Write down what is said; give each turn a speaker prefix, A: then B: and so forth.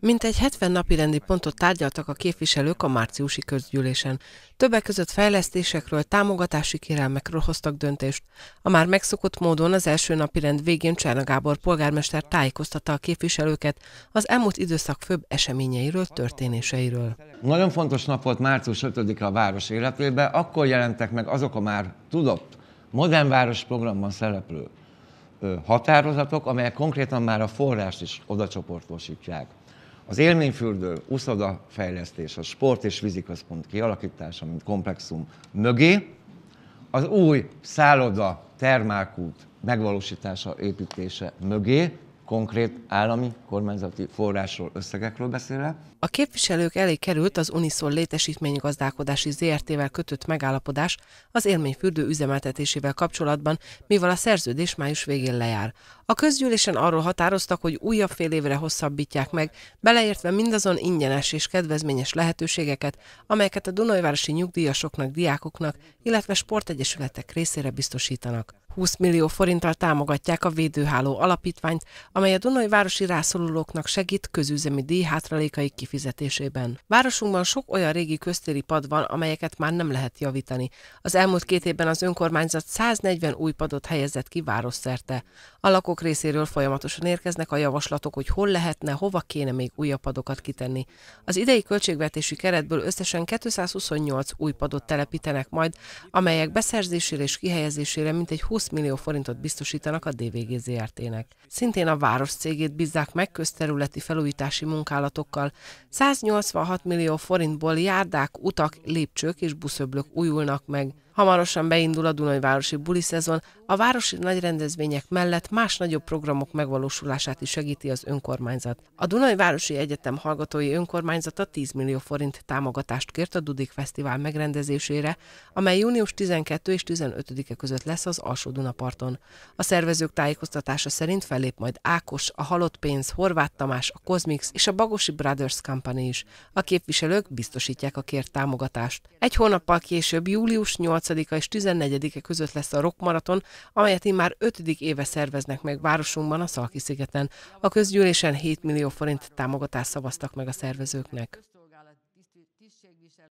A: Mintegy 70 napi rendi pontot tárgyaltak a képviselők a márciusi közgyűlésen. Többek között fejlesztésekről, támogatási kérelmekről hoztak döntést. A már megszokott módon az első napi rend végén Csárna Gábor polgármester tájékoztatta a képviselőket az elmúlt időszak főbb eseményeiről, történéseiről.
B: Nagyon fontos nap volt március 5-e a város életében, akkor jelentek meg azok a már tudott modern városprogramban szereplők, szereplő határozatok, amelyek konkrétan már a forrást is oda csoportosítják. Az élményfürdő, uszoda fejlesztés, a sport és víziközpont kialakítása, mint komplexum mögé, az új szálloda, termákút megvalósítása, építése mögé konkrét állami kormányzati forrásról, összegekről beszélve.
A: A képviselők elé került az Uniszol létesítménygazdálkodási ZRT-vel kötött megállapodás az élményfürdő üzemeltetésével kapcsolatban, mivel a szerződés május végén lejár. A közgyűlésen arról határoztak, hogy újabb fél évre hosszabbítják meg, beleértve mindazon ingyenes és kedvezményes lehetőségeket, amelyeket a Dunajvárosi nyugdíjasoknak, diákoknak, illetve sportegyesületek részére biztosítanak. 20 millió forinttal támogatják a Védőháló Alapítványt, amely a Dunai városi rászorulóknak segít közüzemi díj hátralékai kifizetésében. Városunkban sok olyan régi köztéri pad van, amelyeket már nem lehet javítani. Az elmúlt két évben az önkormányzat 140 új padot helyezett ki városszerte. A lakók részéről folyamatosan érkeznek a javaslatok, hogy hol lehetne, hova kéne még újabb padokat kitenni. Az idei költségvetési keretből összesen 228 új padot telepítenek majd, amelyek beszerzésére és kihelyezésére mintegy 20 20 millió forintot biztosítanak a DVG ZRT-nek. Szintén a város cégét bízzák meg közterületi felújítási munkálatokkal. 186 millió forintból járdák, utak, lépcsők és buszöblök újulnak meg. Hamarosan beindul a Dunajvárosi buli szezon, a városi nagy rendezvények mellett más nagyobb programok megvalósulását is segíti az önkormányzat. A Dunajvárosi Egyetem hallgatói önkormányzata 10 millió forint támogatást kért a Dudik Fesztivál megrendezésére, amely június 12 és 15-e között lesz az Alsó Dunaparton. A szervezők tájékoztatása szerint felép majd Ákos, a Halott Pénz, Horváth Tamás, a Cosmix és a Bagosi Brothers Company is. A képviselők biztosítják a kért támogatást. Egy hónappal később, július 8 8-a és 14-e között lesz a rockmaraton, amelyet immár 5. éve szerveznek meg városunkban a Szalki-szigeten. A közgyűlésen 7 millió forint támogatást szavaztak meg a szervezőknek.